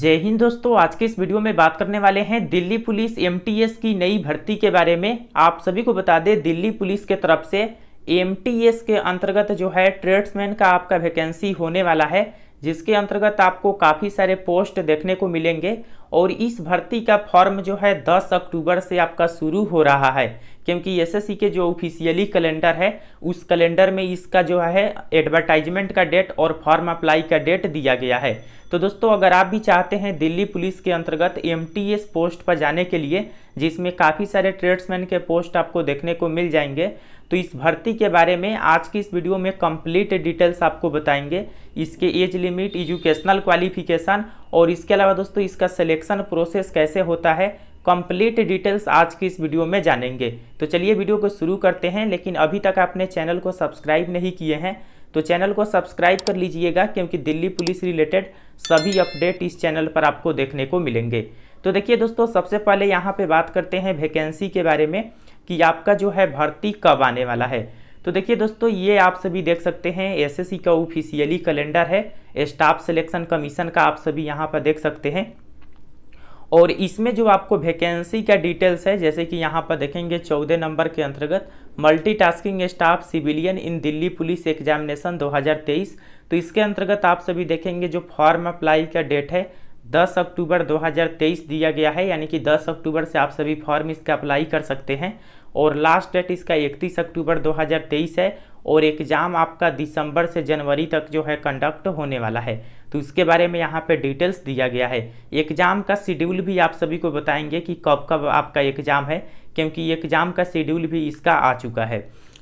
जय हिंद दोस्तों आज के इस वीडियो में बात करने वाले हैं दिल्ली पुलिस एमटीएस की नई भर्ती के बारे में आप सभी को बता दें दिल्ली पुलिस के तरफ से एमटीएस के अंतर्गत जो है ट्रेड्समैन का आपका वैकेंसी होने वाला है जिसके अंतर्गत आपको काफ़ी सारे पोस्ट देखने को मिलेंगे और इस भर्ती का फॉर्म जो है 10 अक्टूबर से आपका शुरू हो रहा है क्योंकि एसएससी के जो ऑफिशियली कैलेंडर है उस कैलेंडर में इसका जो है एडवर्टाइजमेंट का डेट और फॉर्म अप्लाई का डेट दिया गया है तो दोस्तों अगर आप भी चाहते हैं दिल्ली पुलिस के अंतर्गत एम पोस्ट पर जाने के लिए जिसमें काफ़ी सारे ट्रेड्समैन के पोस्ट आपको देखने को मिल जाएंगे तो इस भर्ती के बारे में आज की इस वीडियो में कंप्लीट डिटेल्स आपको बताएंगे इसके एज लिमिट एजुकेशनल क्वालिफिकेशन और इसके अलावा दोस्तों इसका सिलेक्शन प्रोसेस कैसे होता है कंप्लीट डिटेल्स आज की इस वीडियो में जानेंगे तो चलिए वीडियो को शुरू करते हैं लेकिन अभी तक आपने चैनल को सब्सक्राइब नहीं किए हैं तो चैनल को सब्सक्राइब कर लीजिएगा क्योंकि दिल्ली पुलिस रिलेटेड सभी अपडेट इस चैनल पर आपको देखने को मिलेंगे तो देखिए दोस्तों सबसे पहले यहाँ पे बात करते हैं वैकेंसी के बारे में कि आपका जो है भर्ती कब आने वाला है तो देखिए दोस्तों ये आप सभी देख सकते हैं एसएससी का ऑफिशियली कैलेंडर है स्टाफ सिलेक्शन कमीशन का आप सभी यहाँ पर देख सकते हैं और इसमें जो आपको वैकेंसी का डिटेल्स है जैसे कि यहाँ पर देखेंगे चौदह नंबर के अंतर्गत multitasking staff civilian in Delhi police examination 2023 तो इसके अंतर्गत आप सभी देखेंगे जो फॉर्म अप्लाई का डेट है 10 अक्टूबर 2023 दिया गया है यानी कि 10 अक्टूबर से आप सभी फॉर्म इसका अप्लाई कर सकते हैं और लास्ट डेट इसका 31 अक्टूबर 2023 है और एग्ज़ाम आपका दिसंबर से जनवरी तक जो है कंडक्ट होने वाला है तो इसके बारे में यहाँ पे डिटेल्स दिया गया है एग्ज़ाम का शेड्यूल भी आप सभी को बताएंगे कि कब कब आपका एग्ज़ाम है क्योंकि एग्ज़ाम का शेड्यूल भी इसका आ चुका है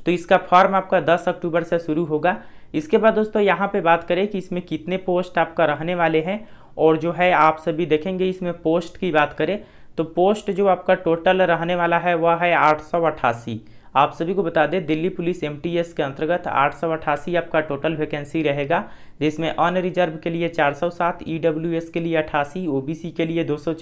तो इसका फॉर्म आपका दस अक्टूबर से शुरू होगा इसके बाद दोस्तों यहाँ पे बात करें कि इसमें कितने पोस्ट आपका रहने वाले हैं और जो है आप सभी देखेंगे इसमें पोस्ट की बात करें तो पोस्ट जो आपका टोटल रहने वाला है वह है आठ आप सभी को बता दें दिल्ली पुलिस एम के अंतर्गत आठ आपका टोटल वैकेंसी रहेगा जिसमें अनरिजर्व के लिए 407, ईडब्ल्यूएस e के लिए अठासी ओबीसी के लिए दो सौ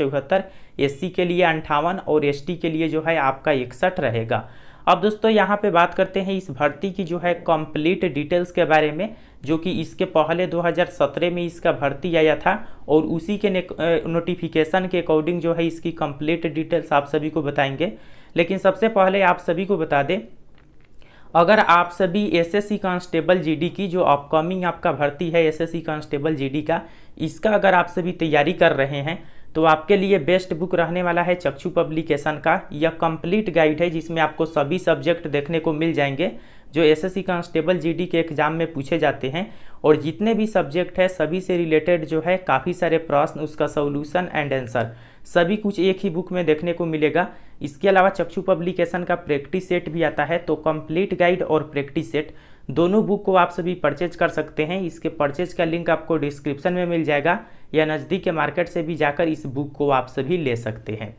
एससी के लिए अंठावन और एसटी के लिए जो है आपका इकसठ रहेगा अब दोस्तों यहाँ पे बात करते हैं इस भर्ती की जो है कंप्लीट डिटेल्स के बारे में जो कि इसके पहले 2017 में इसका भर्ती आया था और उसी के नोटिफिकेशन के अकॉर्डिंग जो है इसकी कंप्लीट डिटेल्स आप सभी को बताएंगे लेकिन सबसे पहले आप सभी को बता दें अगर आप सभी एसएससी कांस्टेबल जीडी की जो अपकमिंग आपका भर्ती है एसएससी कांस्टेबल जीडी का इसका अगर आप सभी तैयारी कर रहे हैं तो आपके लिए बेस्ट बुक रहने वाला है चक्षु पब्लिकेशन का यह कंप्लीट गाइड है जिसमें आपको सभी सब्जेक्ट देखने को मिल जाएंगे जो एसएससी कांस्टेबल जीडी के एग्जाम में पूछे जाते हैं और जितने भी सब्जेक्ट है सभी से रिलेटेड जो है काफ़ी सारे प्रश्न उसका सोल्यूशन एंड आंसर सभी कुछ एक ही बुक में देखने को मिलेगा इसके अलावा चक्षु पब्लिकेशन का प्रैक्टिस सेट भी आता है तो कंप्लीट गाइड और प्रैक्टिस सेट दोनों बुक को आप सभी परचेज कर सकते हैं इसके परचेज का लिंक आपको डिस्क्रिप्शन में मिल जाएगा या नज़दीक के मार्केट से भी जाकर इस बुक को आप सभी ले सकते हैं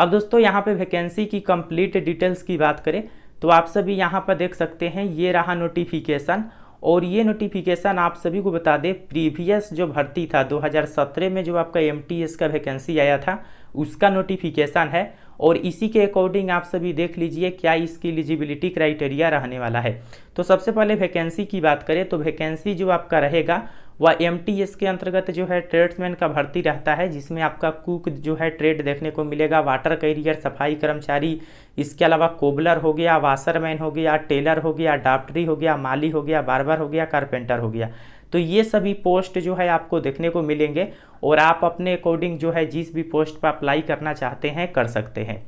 अब दोस्तों यहाँ पे वैकेंसी की कंप्लीट डिटेल्स की बात करें तो आप सभी यहाँ पर देख सकते हैं ये रहा नोटिफिकेशन और ये नोटिफिकेशन आप सभी को बता दें प्रीवियस जो भर्ती था 2017 में जो आपका एम का वैकेंसी आया था उसका नोटिफिकेशन है और इसी के अकॉर्डिंग आप सभी देख लीजिए क्या इसकी एलिजिबिलिटी क्राइटेरिया रहने वाला है तो सबसे पहले वैकेंसी की बात करें तो वैकेंसी जो आपका रहेगा वह एम के अंतर्गत जो है ट्रेड्समैन का भर्ती रहता है जिसमें आपका कुक जो है ट्रेड देखने को मिलेगा वाटर कैरियर सफाई कर्मचारी इसके अलावा कोबलर हो गया वाशरमैन हो गया टेलर हो गया डॉक्टरी हो गया माली हो गया बार्बर हो गया कारपेंटर हो गया तो ये सभी पोस्ट जो है आपको देखने को मिलेंगे और आप अपने अकॉर्डिंग जो है जिस भी पोस्ट पर अप्लाई करना चाहते हैं कर सकते हैं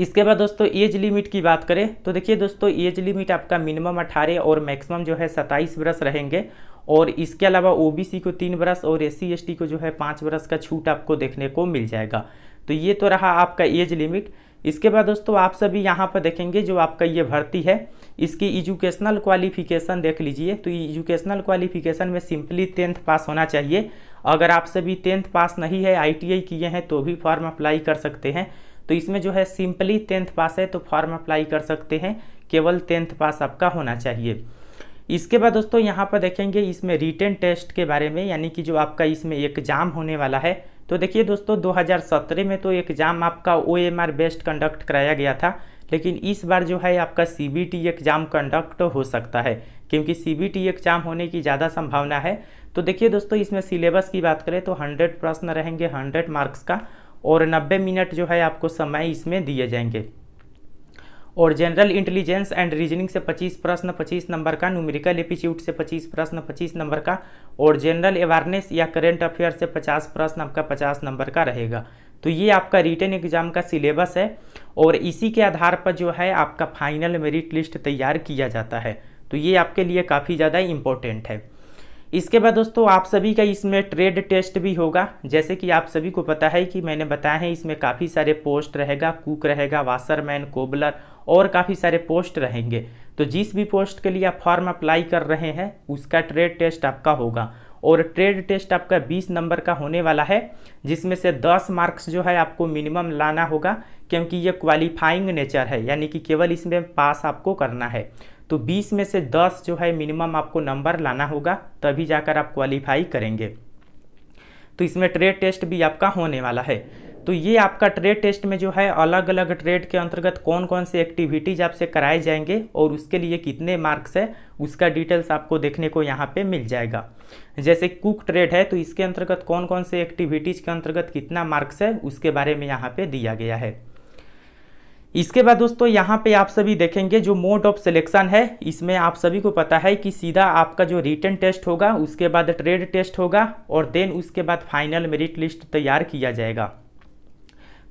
इसके बाद दोस्तों एज लिमिट की बात करें तो देखिए दोस्तों एज लिमिट आपका मिनिमम अठारह और मैक्सिमम जो है सत्ताईस बरस रहेंगे और इसके अलावा ओबीसी को तीन बरस और एस सी को जो है पाँच बरस का छूट आपको देखने को मिल जाएगा तो ये तो रहा आपका एज लिमिट इसके बाद दोस्तों आप सभी यहाँ पर देखेंगे जो आपका ये भर्ती है इसकी एजुकेशनल क्वालिफिकेशन देख लीजिए तो एजुकेशनल क्वालिफिकेशन में सिंपली टेंथ पास होना चाहिए अगर आप सभी टेंथ पास नहीं है आईटीआई किए हैं तो भी फॉर्म अप्लाई कर सकते हैं तो इसमें जो है सिंपली टेंथ पास है तो फॉर्म अप्लाई कर सकते हैं केवल टेंथ पास आपका होना चाहिए इसके बाद दोस्तों यहाँ पर देखेंगे इसमें रिटर्न टेस्ट के बारे में यानी कि जो आपका इसमें एग्जाम होने वाला है तो देखिए दोस्तों 2017 में तो एग्ज़ाम आपका ओ बेस्ट कंडक्ट कराया गया था लेकिन इस बार जो है आपका सी एग्ज़ाम कंडक्ट हो सकता है क्योंकि सी एग्ज़ाम होने की ज़्यादा संभावना है तो देखिए दोस्तों इसमें सिलेबस की बात करें तो 100 प्रश्न रहेंगे 100 मार्क्स का और 90 मिनट जो है आपको समय इसमें दिए जाएंगे और जनरल इंटेलिजेंस एंड रीजनिंग से 25 प्रश्न 25 नंबर का न्यूमेरिकल एपिच्यूट से 25 प्रश्न 25 नंबर का और जनरल अवेयरनेस या करेंट अफेयर से 50 प्रश्न आपका 50 नंबर का रहेगा तो ये आपका रिटर्न एग्जाम का सिलेबस है और इसी के आधार पर जो है आपका फाइनल मेरिट लिस्ट तैयार किया जाता है तो ये आपके लिए काफ़ी ज़्यादा इम्पोर्टेंट है इसके बाद दोस्तों आप सभी का इसमें ट्रेड टेस्ट भी होगा जैसे कि आप सभी को पता है कि मैंने बताया है इसमें काफ़ी सारे पोस्ट रहेगा कुक रहेगा वाशरमैन कोबलर और काफ़ी सारे पोस्ट रहेंगे तो जिस भी पोस्ट के लिए आप फॉर्म अप्लाई कर रहे हैं उसका ट्रेड टेस्ट आपका होगा और ट्रेड टेस्ट आपका 20 नंबर का होने वाला है जिसमें से 10 मार्क्स जो है आपको मिनिमम लाना होगा क्योंकि ये क्वालिफाइंग नेचर है यानी कि केवल इसमें पास आपको करना है तो 20 में से 10 जो है मिनिमम आपको नंबर लाना होगा तभी जाकर आप क्वालिफाई करेंगे तो इसमें ट्रेड टेस्ट भी आपका होने वाला है तो ये आपका ट्रेड टेस्ट में जो है अलग अलग ट्रेड के अंतर्गत कौन कौन से एक्टिविटीज आपसे कराए जाएंगे और उसके लिए कितने मार्क्स है उसका डिटेल्स आपको देखने को यहाँ पे मिल जाएगा जैसे कुक ट्रेड है तो इसके अंतर्गत कौन कौन से एक्टिविटीज के अंतर्गत कितना मार्क्स है उसके बारे में यहाँ पे दिया गया है इसके बाद दोस्तों यहाँ पे आप सभी देखेंगे जो मोड ऑफ सिलेक्शन है इसमें आप सभी को पता है कि सीधा आपका जो रिटर्न टेस्ट होगा उसके बाद ट्रेड टेस्ट होगा और देन उसके बाद फाइनल मेरिट लिस्ट तैयार किया जाएगा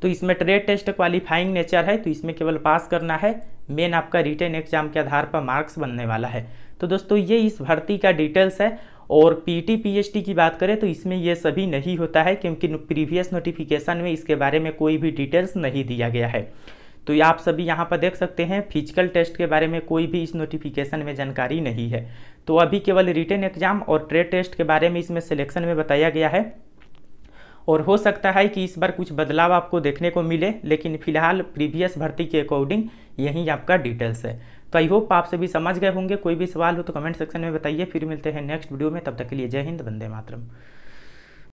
तो इसमें ट्रेड टेस्ट क्वालिफाइंग नेचर है तो इसमें केवल पास करना है मेन आपका रिटर्न एग्जाम के आधार पर मार्क्स बनने वाला है तो दोस्तों ये इस भर्ती का डिटेल्स है और पीटी पीएचडी की बात करें तो इसमें ये सभी नहीं होता है क्योंकि प्रीवियस नोटिफिकेशन में इसके बारे में कोई भी डिटेल्स नहीं दिया गया है तो आप सभी यहाँ पर देख सकते हैं फिजिकल टेस्ट के बारे में कोई भी इस नोटिफिकेशन में जानकारी नहीं है तो अभी केवल रिटर्न एग्जाम और ट्रेड टेस्ट के बारे में इसमें सिलेक्शन में बताया गया है और हो सकता है कि इस बार कुछ बदलाव आपको देखने को मिले लेकिन फिलहाल प्रीवियस भर्ती के अकॉर्डिंग यही आपका डिटेल्स है तो आई होप आप सभी समझ गए होंगे कोई भी सवाल हो तो कमेंट सेक्शन में बताइए फिर मिलते हैं नेक्स्ट वीडियो में तब तक के लिए जय हिंद वंदे मातरम